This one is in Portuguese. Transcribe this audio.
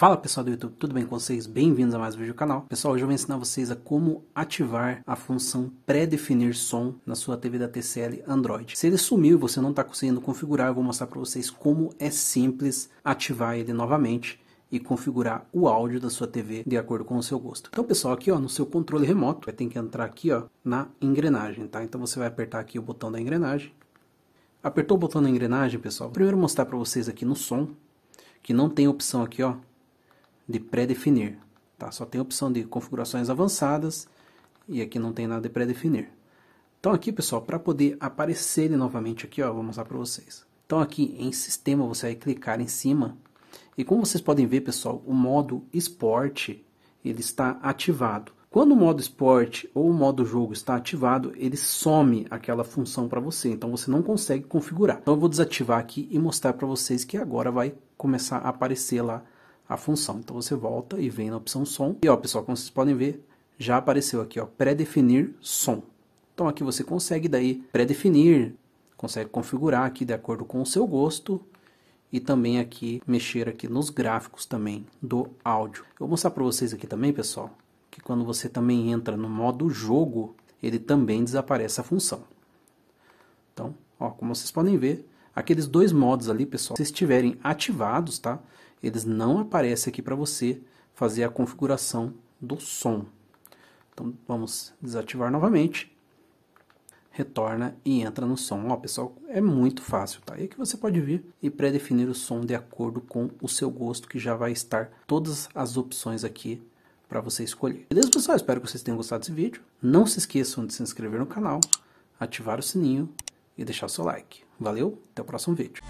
Fala pessoal do YouTube, tudo bem com vocês? Bem-vindos a mais um vídeo do canal. Pessoal, hoje eu vou ensinar vocês a como ativar a função pré-definir som na sua TV da TCL Android. Se ele sumiu e você não está conseguindo configurar, eu vou mostrar para vocês como é simples ativar ele novamente e configurar o áudio da sua TV de acordo com o seu gosto. Então, pessoal, aqui ó, no seu controle remoto, vai ter que entrar aqui ó, na engrenagem, tá? Então você vai apertar aqui o botão da engrenagem. Apertou o botão da engrenagem, pessoal. Primeiro mostrar para vocês aqui no som, que não tem opção aqui, ó, de pré-definir. Tá? Só tem a opção de configurações avançadas e aqui não tem nada de pré-definir. Então aqui, pessoal, para poder aparecer novamente aqui, ó, vou mostrar para vocês. Então aqui em sistema você vai clicar em cima e como vocês podem ver, pessoal, o modo esporte ele está ativado. Quando o modo esporte ou o modo jogo está ativado, ele some aquela função para você, então você não consegue configurar. Então eu vou desativar aqui e mostrar para vocês que agora vai começar a aparecer lá a função. Então você volta e vem na opção som. E ó, pessoal, como vocês podem ver, já apareceu aqui, ó, pré-definir som. Então aqui você consegue daí pré-definir, consegue configurar aqui de acordo com o seu gosto e também aqui mexer aqui nos gráficos também do áudio. Eu vou mostrar para vocês aqui também, pessoal, que quando você também entra no modo jogo, ele também desaparece a função. Então, ó, como vocês podem ver, aqueles dois modos ali, pessoal, se estiverem ativados, tá? eles não aparecem aqui para você fazer a configuração do som. Então vamos desativar novamente, retorna e entra no som. Ó, pessoal, é muito fácil, tá? E aqui você pode vir e pré-definir o som de acordo com o seu gosto, que já vai estar todas as opções aqui para você escolher. Beleza, pessoal? Espero que vocês tenham gostado desse vídeo. Não se esqueçam de se inscrever no canal, ativar o sininho e deixar o seu like. Valeu, até o próximo vídeo.